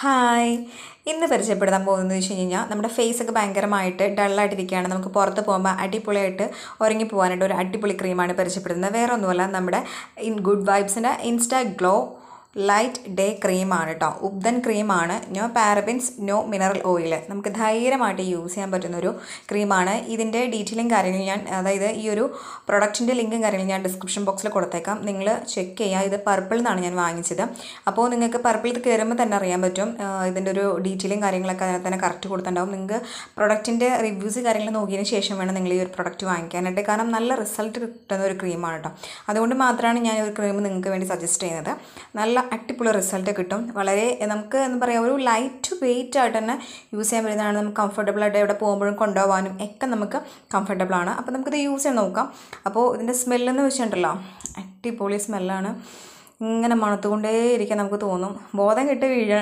hi ഇന്ന് പരിചയപ്പെടുത്താൻ പോകുന്നത് വെച്ച് കഴിഞ്ഞാൽ നമ്മുടെ ഫേസൊക്കെ ഭയങ്കരമായിട്ട് ഡള്ളായിട്ടിരിക്കുകയാണ് നമുക്ക് പുറത്ത് പോകുമ്പോൾ അടിപൊളിയായിട്ട് ഉറങ്ങി പോകാനായിട്ട് ഒരു അടിപൊളി ക്രീമാണ് പരിചയപ്പെടുത്തുന്നത് വേറെ ഒന്നുമല്ല നമ്മുടെ ഇൻ ഗുഡ് വൈബ്സിൻ്റെ ഇൻസ്റ്റാ ഗ്ലോ ലൈറ്റ് ഡേ ക്രീമാണ് കേട്ടോ ഉബ്ദൻ ക്രീമാണ് no parabens no mineral oil നമുക്ക് ധൈര്യമായിട്ട് യൂസ് ചെയ്യാൻ പറ്റുന്നൊരു ക്രീമാണ് ഇതിൻ്റെ ഡീറ്റെയിലും കാര്യങ്ങളും ഞാൻ അതായത് ഈ ഒരു പ്രൊഡക്റ്റിൻ്റെ ലിങ്കും കാര്യങ്ങളും ഞാൻ ഡിസ്ക്രിപ്ഷൻ ബോക്സിൽ കൊടുത്തേക്കാം നിങ്ങൾ ചെക്ക് ചെയ്യുക ഇത് പർപ്പിൾ എന്നാണ് ഞാൻ വാങ്ങിച്ചത് അപ്പോൾ നിങ്ങൾക്ക് പർപ്പിൾ ഇത് കയറുമ്പോൾ തന്നെ അറിയാൻ പറ്റും ഇതിൻ്റെ ഒരു ഡീറ്റെയിലും കാര്യങ്ങളൊക്കെ അതിനകത്ത് തന്നെ കറക്റ്റ് കൊടുത്തിട്ടുണ്ടാവും നിങ്ങൾക്ക് പ്രൊഡക്റ്റിൻ്റെ റിവ്യൂസ് കാര്യങ്ങൾ നോക്കിയതിന് ശേഷം വേണം നിങ്ങൾ ഈ ഒരു പ്രൊഡക്റ്റ് വാങ്ങിക്കാനായിട്ട് കാരണം നല്ല റിസൾട്ട് കിട്ടുന്ന ഒരു ക്രീമാണ് കേട്ടോ അതുകൊണ്ട് മാത്രമാണ് ഞാൻ ഒരു ക്രീം നിങ്ങൾക്ക് വേണ്ടി സജസ്റ്റ് ചെയ്യുന്നത് നല്ല അടിപൊളി റിസൾട്ട് കിട്ടും വളരെ നമുക്ക് എന്താ പറയുക ഒരു ലൈറ്റ് വെയിറ്റ് ആയിട്ട് തന്നെ യൂസ് ചെയ്യാൻ പറ്റുന്നതാണ് നമുക്ക് കംഫർട്ടബിളായിട്ട് എവിടെ പോകുമ്പോഴും കൊണ്ടുപോകാനും ഒക്കെ നമുക്ക് കംഫർട്ടബിളാണ് അപ്പോൾ നമുക്കിത് യൂസ് ചെയ്ത് നോക്കാം അപ്പോൾ ഇതിൻ്റെ സ്മെല്ലെന്ന് വെച്ചിട്ടുണ്ടല്ലോ അടിപൊളി സ്മെല്ലാണ് ഇങ്ങനെ മണത്തുകൊണ്ടേ ഇരിക്കാൻ നമുക്ക് തോന്നും ബോധം കിട്ടി വീഴ